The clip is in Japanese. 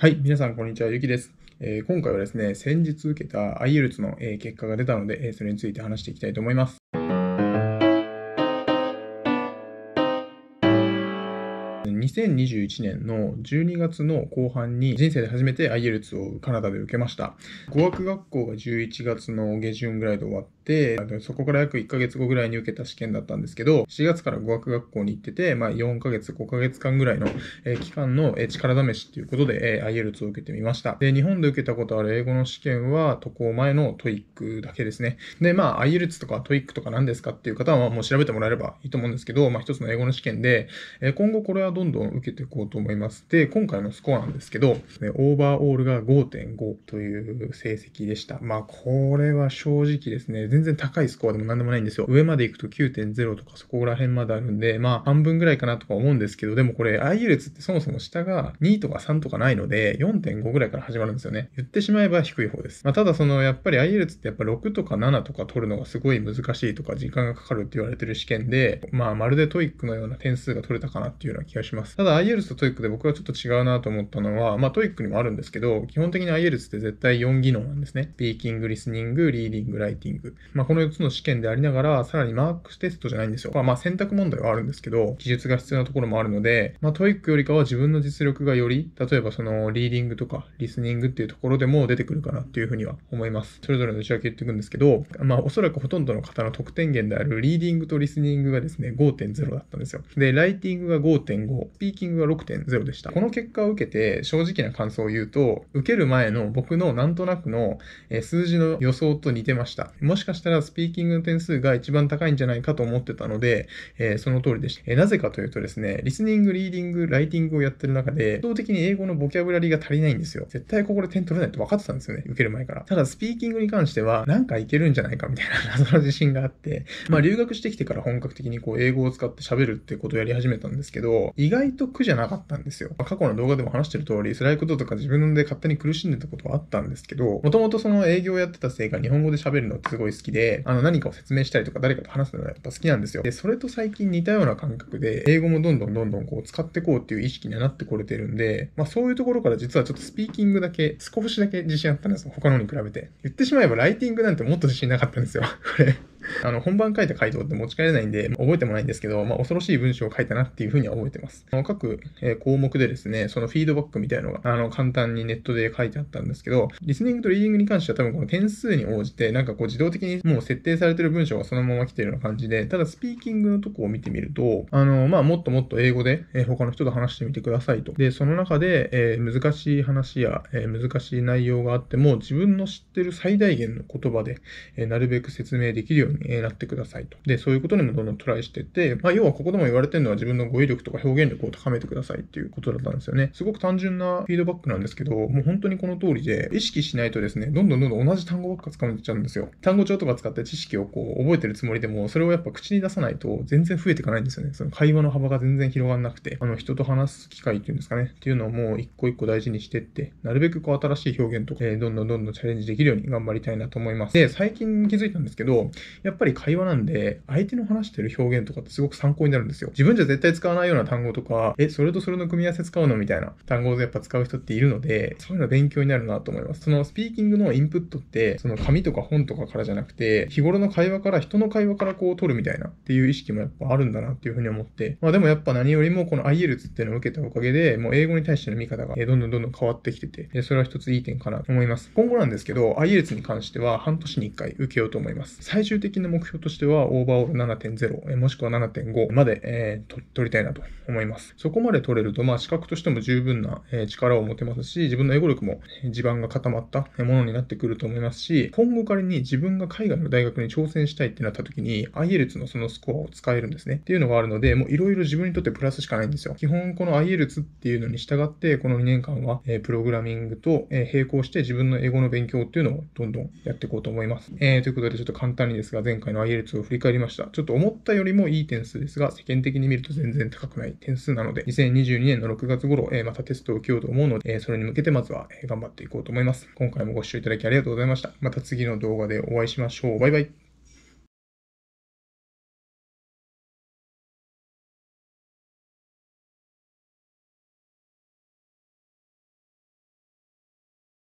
はい、皆さん、こんにちは。ゆきです。えー、今回はですね、先日受けた IELTS の、えー、結果が出たので、えー、それについて話していきたいと思います。2021年の12月の後半に人生で初めて IELTS をカナダで受けました。語学学校が11月の下旬ぐらいで終わって、そこから約1ヶ月後ぐらいに受けた試験だったんですけど、4月から語学学校に行ってて、まあ4ヶ月、5ヶ月間ぐらいの、え期間の、え力試しということで、え IELTS を受けてみました。で、日本で受けたことある英語の試験は渡航前の TOEIC だけですね。で、まあ IELTS とか TOEIC とか何ですかっていう方はもう調べてもらえればいいと思うんですけど、まあ一つの英語の試験で、え今後これはどんどんんどん受けていこうと思います。で、今回のスコアなんですけど、オーバーオールが5.5という成績でした。まあ、これは正直ですね、全然高いスコアでも何でもないんですよ。上まで行くと9.0とかそこら辺まであるんで、まあ、半分ぐらいかなとか思うんですけど、でもこれ、IU 列ってそもそも下が2とか3とかないので、4.5ぐらいから始まるんですよね。言ってしまえば低い方です。まあ、ただその、やっぱり IU 列ってやっぱ6とか7とか取るのがすごい難しいとか、時間がかかるって言われてる試験で、まあ、まるでトイックのような点数が取れたかなっていうような気がします。ます。ただ IELTS と TOEIC で僕はちょっと違うなと思ったのは、まあ TOEIC にもあるんですけど、基本的に IELTS って絶対4技能なんですね。スピーキング、リスニング、リーディング、ライティング。まあこの4つの試験でありながら、さらにマークステストじゃないんですよ。まあ、まあ選択問題はあるんですけど、技術が必要なところもあるので、まあ TOEIC よりかは自分の実力がより、例えばそのリーディングとかリスニングっていうところでも出てくるかなっていうふうには思います。それぞれの内訳言っていくんですけど、まあおそらくほとんどの方の得点源であるリーディングとリスニングがですね、5.0だったんですよ。で、ライティングが5.5、ピーキングは6.0でした。この結果を受けて正直な感想を言うと、受ける前の僕のなんとなくの数字の予想と似てました。もしかしたらスピーキングの点数が一番高いんじゃないかと思ってたので、えー、その通りでした、えー、なぜかというとですね、リスニング、リーディング、ライティングをやってる中で、圧倒的に英語のボキャブラリーが足りないんですよ。絶対ここで点取れないって分かってたんですよね。受ける前から。ただスピーキングに関しては、なんかいけるんじゃないかみたいな 謎の自信があって、まあ留学してきてから本格的にこう英語を使って喋るってことをやり始めたんですけど、意外外と苦じゃなかったんですよ。過去の動画でも話してる通り、辛いこととか自分で勝手に苦しんでたことはあったんですけど、もともとその営業やってたせいか日本語で喋るのってすごい好きで、あの何かを説明したりとか誰かと話すのがやっぱ好きなんですよ。で、それと最近似たような感覚で、英語もどんどんどんどんこう使ってこうっていう意識にはなってこれてるんで、まあそういうところから実はちょっとスピーキングだけ、少しだけ自信あったんですよ。他のに比べて。言ってしまえばライティングなんてもっと自信なかったんですよ。これ。あの、本番書いた回答って持ち帰れないんで、ま覚えてもないんですけど、まあ、恐ろしい文章を書いたなっていうふうには覚えてます。あの各、え項目でですね、そのフィードバックみたいなのが、あの、簡単にネットで書いてあったんですけど、リスニングとリーディングに関しては多分この点数に応じて、なんかこう自動的にもう設定されてる文章がそのまま来てるような感じで、ただスピーキングのとこを見てみると、あの、まあ、もっともっと英語で、え他の人と話してみてくださいと。で、その中で、えー、難しい話や、えー、難しい内容があっても、自分の知ってる最大限の言葉で、えー、なるべく説明できるようにになってくださいと。で、そういうことにもどんどんトライしてって、まあ、要はここでも言われてるのは自分の語彙力とか表現力を高めてくださいっていうことだったんですよね。すごく単純なフィードバックなんですけど、もう本当にこの通りで、意識しないとですね、どんどんどんどん同じ単語ばっか使うちゃうんですよ。単語帳とか使って知識をこう覚えてるつもりでも、それをやっぱ口に出さないと全然増えていかないんですよね。その会話の幅が全然広がんなくて、あの人と話す機会っていうんですかね、っていうのをもう一個一個大事にしてって、なるべくこう新しい表現とか、えー、どんどんどんどんチャレンジできるように頑張りたいなと思います。で、最近気づいたんですけど、やっぱり会話なんで、相手の話してる表現とかってすごく参考になるんですよ。自分じゃ絶対使わないような単語とか、え、それとそれの組み合わせ使うのみたいな単語をやっぱ使う人っているので、そういうの勉強になるなと思います。そのスピーキングのインプットって、その紙とか本とかからじゃなくて、日頃の会話から、人の会話からこう取るみたいなっていう意識もやっぱあるんだなっていうふうに思って、まあでもやっぱ何よりもこの IELTS っていうのを受けたおかげで、もう英語に対しての見方がどんどんどんどん変わってきてて、それは一ついい点かなと思います。今後なんですけど、IELTS に関しては半年に1回受けようと思います。最終的の目標としては、オーバーオール7.0、もしくは7.5まで、えー、取りたいなと思います。そこまで取れると、まあ、資格としても十分な、え力を持てますし、自分の英語力も地盤が固まったものになってくると思いますし、今後仮に自分が海外の大学に挑戦したいってなった時に、IELTS のそのスコアを使えるんですね。っていうのがあるので、もういろいろ自分にとってプラスしかないんですよ。基本、この IELTS っていうのに従って、この2年間は、えー、プログラミングと、えー、並行して自分の英語の勉強っていうのをどんどんやっていこうと思います。えー、ということで、ちょっと簡単にですが、前回のア i ル2を振り返りました。ちょっと思ったよりもいい点数ですが、世間的に見ると全然高くない点数なので、2022年の6月頃、えまたテストを受けようと思うので、えそれに向けてまずは、え頑張っていこうと思います。今回もご視聴いただきありがとうございました。また次の動画でお会いしましょう。バイバイ。